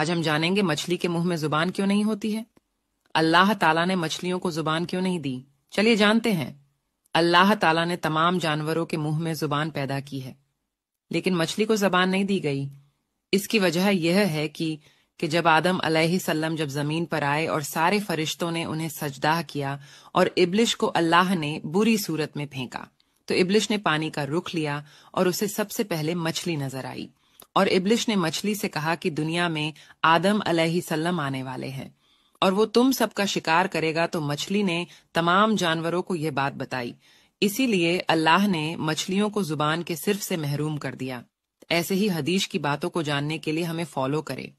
आज हम जानेंगे मछली के मुंह में जुबान क्यों नहीं होती है अल्लाह ताला ने मछलियों को जुबान क्यों नहीं दी चलिए जानते हैं अल्लाह ताला ने तमाम जानवरों के मुंह में जुबान पैदा की है लेकिन मछली को जबान नहीं दी गई इसकी वजह यह है कि कि जब आदम अलम जब जमीन पर आए और सारे फरिश्तों ने उन्हें सजदाह किया और इब्लिश को अल्लाह ने बुरी सूरत में फेंका तो इब्लिश ने पानी का रुख लिया और उसे सबसे पहले मछली नजर आई और इबलिश ने मछली से कहा कि दुनिया में आदम अलैहिस्सल्लम आने वाले हैं और वो तुम सबका शिकार करेगा तो मछली ने तमाम जानवरों को यह बात बताई इसीलिए अल्लाह ने मछलियों को जुबान के सिर्फ से महरूम कर दिया ऐसे ही हदीश की बातों को जानने के लिए हमें फॉलो करें